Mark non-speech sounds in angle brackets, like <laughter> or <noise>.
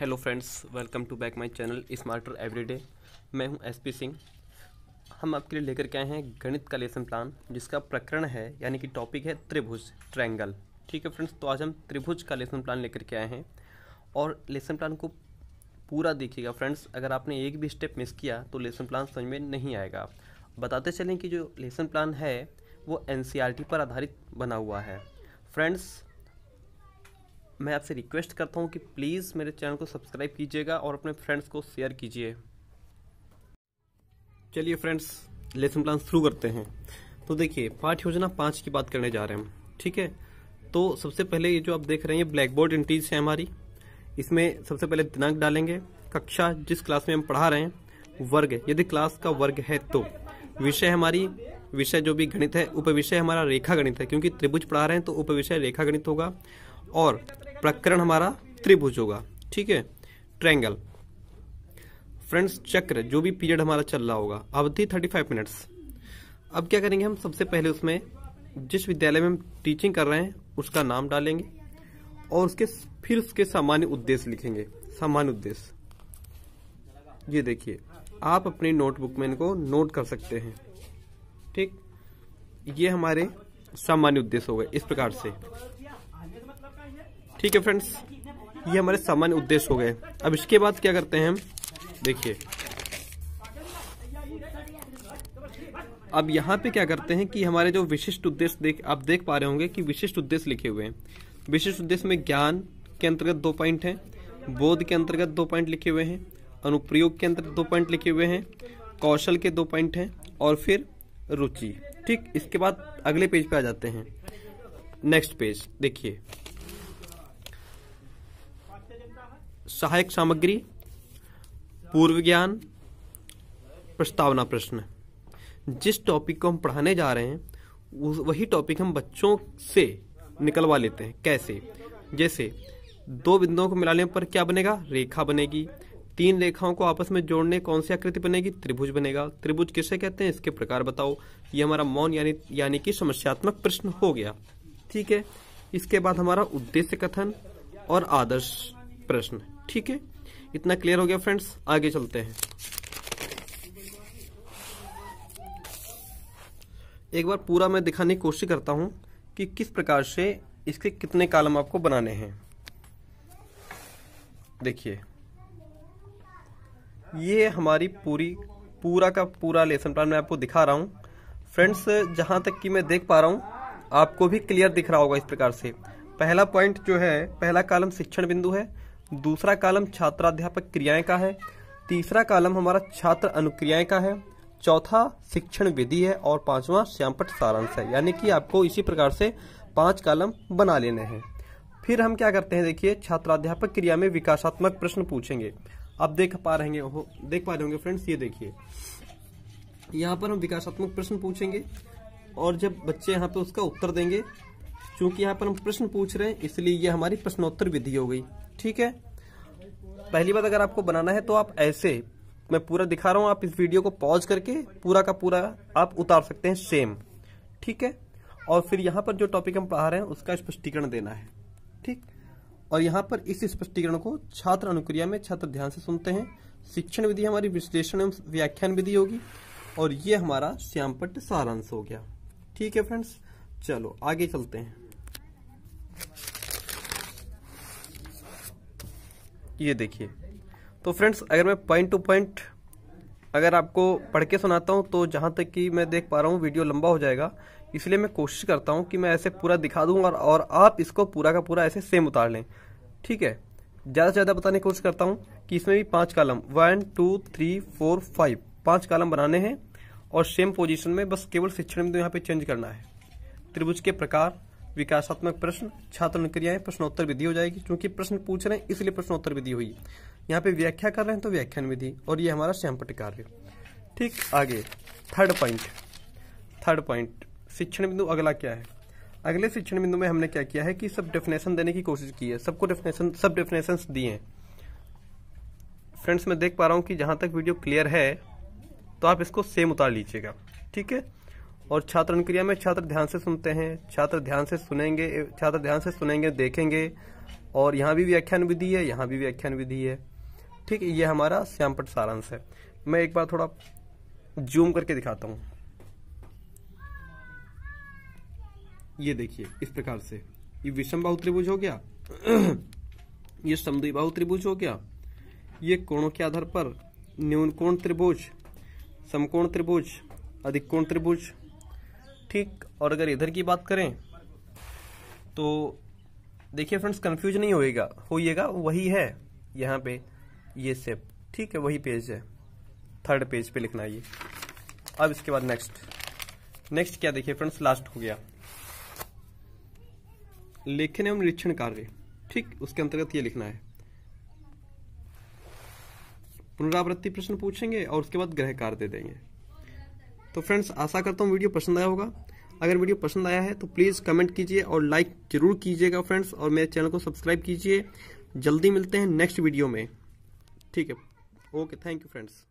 hello friends welcome to back my channel smarter everyday मैं हूं SP Singh हम आपके लिए लेकर के आए हैं गणित का लेसन प्लान जिसका प्रकरण है यानी कि टॉपिक है त्रिभुज ट्रायंगल ठीक है फ्रेंड्स तो आज हम त्रिभुज का लेसन प्लान लेकर के आए हैं और लेसन प्लान को पूरा देखिएगा फ्रेंड्स अगर आपने एक भी स्टेप मिस किया तो लेसन प्लान समझ में नहीं आएगा बताते चलें कि जो लेसन प्लान है वो एन e पर आधारित बना हुआ है फ्रेंड्स मैं आपसे रिक्वेस्ट करता हूँ कि प्लीज़ मेरे चैनल को सब्सक्राइब कीजिएगा और अपने फ्रेंड्स को शेयर कीजिए चलिए फ्रेंड्स लेसन प्लान शुरू करते हैं तो देखिए पाठ योजना पाँच की बात करने जा रहे हैं हम ठीक है तो सबसे पहले ये जो आप देख रहे हैं ये ब्लैक बोर्ड एंट्रीज है हमारी इसमें सबसे पहले दिनांक डालेंगे कक्षा जिस क्लास में हम पढ़ा रहे हैं वर्ग यदि क्लास का वर्ग है तो विषय हमारी विषय जो भी गणित है उप विषय हमारा रेखा गणित है क्योंकि त्रिभुज पढ़ा रहे हैं तो उप विषय रेखा गणित होगा और प्रकरण हमारा त्रिभुज होगा ठीक है ट्रैंगल फ्रेंड्स चक्र जो भी पीरियड हमारा चल रहा होगा अवधि थर्टी फाइव मिनट्स अब क्या करेंगे हम सबसे पहले उसमें जिस विद्यालय में हम टीचिंग कर रहे हैं उसका नाम डालेंगे और उसके फिर उसके सामान्य उद्देश्य लिखेंगे सामान्य उद्देश्य ये देखिए आप अपनी नोटबुक में इनको नोट कर सकते हैं ठीक ये हमारे सामान्य उद्देश्य हो गए इस प्रकार से ठीक है फ्रेंड्स ये हमारे सामान्य उद्देश्य हो गए अब इसके बाद क्या करते हैं हम देखिए अब यहाँ पे क्या करते हैं कि हमारे जो विशिष्ट उद्देश्य देख आप देख पा रहे होंगे कि विशिष्ट उद्देश्य लिखे हुए हैं विशिष्ट उद्देश्य में ज्ञान के अंतर्गत दो पॉइंट हैं बोध के अंतर्गत दो पॉइंट लिखे हुए हैं अनुप्रयोग के अंतर्गत दो पॉइंट लिखे हुए हैं कौशल के दो पॉइंट हैं और फिर रुचि ठीक इसके बाद अगले पेज पे आ जाते हैं नेक्स्ट पेज देखिए सहायक सामग्री पूर्व ज्ञान प्रस्तावना प्रश्न जिस टॉपिक को हम पढ़ाने जा रहे हैं वही टॉपिक हम बच्चों से निकलवा लेते हैं कैसे जैसे दो बिंदुओं को मिलाने पर क्या बनेगा रेखा बनेगी तीन रेखाओं को आपस में जोड़ने कौन सी आकृति बनेगी त्रिभुज बनेगा त्रिभुज किसे कहते हैं इसके प्रकार बताओ ये हमारा मौन यानी यानी कि समस्यात्मक प्रश्न हो गया ठीक है इसके बाद हमारा उद्देश्य कथन और आदर्श प्रश्न ठीक है इतना क्लियर हो गया फ्रेंड्स आगे चलते हैं एक बार पूरा मैं दिखाने की कोशिश करता हूं कि किस प्रकार से इसके कितने कालम आपको बनाने हैं देखिए ये हमारी पूरी पूरा का पूरा लेसन प्लान मैं आपको दिखा रहा हूं फ्रेंड्स जहां तक कि मैं देख पा रहा हूं आपको भी क्लियर दिख रहा होगा इस प्रकार से पहला पॉइंट जो है पहला कालम शिक्षण बिंदु है दूसरा कालम छात्राध्यापक क्रियाएं का है तीसरा कालम हमारा छात्र अनुक्रियाएं का है चौथा शिक्षण विधि है और पांचवा श्यामपट सारांश है यानी कि आपको इसी प्रकार से पांच कालम बना लेने हैं फिर हम क्या करते हैं देखिए छात्राध्यापक क्रिया में विकासात्मक प्रश्न पूछेंगे आप देख पा रहेंगे हो देख पा रहे होंगे फ्रेंड्स ये देखिए यहाँ पर हम विकासात्मक प्रश्न पूछेंगे और जब बच्चे यहाँ पे उसका उत्तर देंगे चूंकि यहाँ पर हम प्रश्न पूछ रहे हैं इसलिए ये हमारी प्रश्नोत्तर विधि हो गई ठीक है पहली बात अगर आपको बनाना है तो आप ऐसे मैं पूरा दिखा रहा हूं आप इस वीडियो को पॉज करके पूरा का पूरा आप उतार सकते हैं सेम ठीक है और फिर यहाँ पर जो टॉपिक हम पढ़ा रहे हैं उसका स्पष्टीकरण देना है ठीक और यहाँ पर इस स्पष्टीकरण को छात्र अनुक्रिया में छात्र ध्यान से सुनते हैं शिक्षण विधि हमारी विश्लेषण एवं व्याख्यान विधि होगी और ये हमारा श्यामपट सारांश हो गया ठीक है फ्रेंड्स चलो आगे चलते हैं ये देखिए तो फ्रेंड्स अगर मैं पॉइंट टू पॉइंट अगर आपको पढ़ के सुनाता हूँ तो जहाँ तक कि मैं देख पा रहा हूँ वीडियो लंबा हो जाएगा इसलिए मैं कोशिश करता हूँ कि मैं ऐसे पूरा दिखा दूँ और, और आप इसको पूरा का पूरा ऐसे सेम उतार लें ठीक है ज़्यादा से ज़्यादा बताने की कोशिश करता हूँ कि इसमें भी पाँच column one two three four five पाँच कालम बनाने हैं और सेम पोजिशन में बस केवल शिक्षण में यहाँ पे चेंज करना है त्रिभुज के प्रकार विकासात्मक प्रश्न छात्र क्रियाएं प्रश्नोत्तर विधि हो जाएगी क्योंकि प्रश्न पूछ रहे हैं इसलिए प्रश्नोत्तर विधि हुई यहाँ पे व्याख्या कर रहे हैं तो व्याख्यान विधि और ये हमारा सैंपट कार्य ठीक आगे थर्ड पॉइंट थर्ड पॉइंट शिक्षण बिंदु अगला क्या है अगले शिक्षण बिंदु में हमने क्या किया है कि सब डेफिनेशन देने की कोशिश की है सबको डेफिनेशन सब डेफिनेशन दिए हैं फ्रेंड्स मैं देख पा रहा हूँ कि जहाँ तक वीडियो क्लियर है तो आप इसको सेम उतार लीजिएगा ठीक है और छात्र क्रिया में छात्र ध्यान से सुनते हैं छात्र ध्यान से सुनेंगे छात्र ध्यान से सुनेंगे देखेंगे और यहाँ भी व्याख्यान विधि है यहाँ भी व्याख्यान विधि है ठीक है ये हमारा श्यामपट सारांश है मैं एक बार थोड़ा जूम करके दिखाता हूँ ये देखिए इस प्रकार से ये विषम बाहु त्रिभुज हो गया <clears throat> ये समुद्री बाहु त्रिभुज हो गया ये कोणों के आधार पर न्यून कोण त्रिभुज समकोण त्रिभुज अधिक कोण त्रिभुज ठीक और अगर इधर की बात करें तो देखिए फ्रेंड्स कंफ्यूज नहीं होएगा होइएगा वही है यहाँ पे ये सेप ठीक है वही पेज है थर्ड पेज पे लिखना ये अब इसके बाद नेक्स्ट नेक्स्ट क्या देखिए फ्रेंड्स लास्ट हो गया लेखन एवं निरीक्षण कार्य ठीक उसके अंतर्गत ये लिखना है पुनरावृत्ति प्रश्न पूछेंगे और उसके बाद ग्रह कार्य दे देंगे तो फ्रेंड्स आशा करता हूँ वीडियो पसंद आया होगा अगर वीडियो पसंद आया है तो प्लीज़ कमेंट कीजिए और लाइक जरूर कीजिएगा फ्रेंड्स और मेरे चैनल को सब्सक्राइब कीजिए जल्दी मिलते हैं नेक्स्ट वीडियो में ठीक है ओके थैंक यू फ्रेंड्स